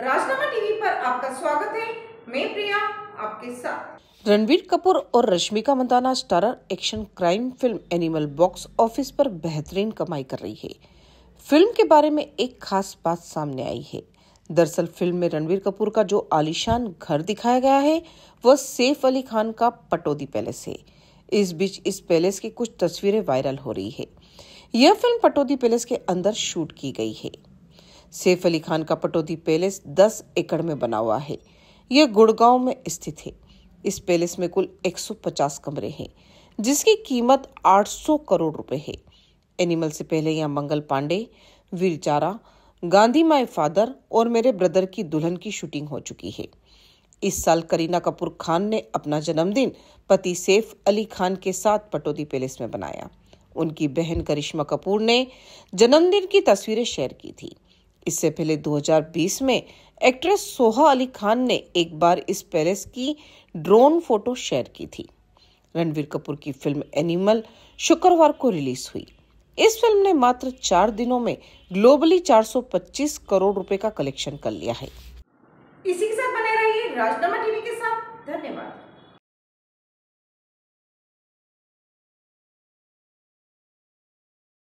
राजनामा TV पर आपका स्वागत है मैं प्रिया आपके साथ रणवीर कपूर और Rashmika Mandanna starrer action crime film Animal box office पर बेहतरीन कमाई कर रही है फिल्म के बारे में एक खास बात सामने आई है दरअसल फिल्म में रणबीर कपूर का जो आलिशान घर दिखाया गया है वह सैफ अली खान का पटोदी पैलेस है इस बीच इस पैलेस की कुछ तस्वीरें वायरल हो रही है यह फिल्म पटोदी पैलेस के अंदर शूट की गई है सैफ अली खान का पटौदी पैलेस दस एकड़ में बना हुआ है यह गुड़गांव में स्थित है इस पैलेस में कुल 150 कमरे हैं जिसकी कीमत 800 करोड़ रुपए है एनिमल से पहले यहाँ मंगल पांडे वीर चारा गांधी माई फादर और मेरे ब्रदर की दुल्हन की शूटिंग हो चुकी है इस साल करीना कपूर खान ने अपना जन्मदिन पति सैफ अली खान के साथ पटौदी पैलेस में बनाया उनकी बहन करिश्मा कपूर ने जन्मदिन की तस्वीरें शेयर की थी इससे पहले 2020 में एक्ट्रेस सोहा अली खान ने एक बार इस पैलेस की ड्रोन फोटो शेयर की थी रणवीर कपूर की फिल्म एनिमल शुक्रवार को रिलीज हुई इस फिल्म ने मात्र चार दिनों में ग्लोबली 425 करोड़ रुपए का कलेक्शन कर लिया है इसी के साथ बने रहिए राजनामा टीवी के साथ धन्यवाद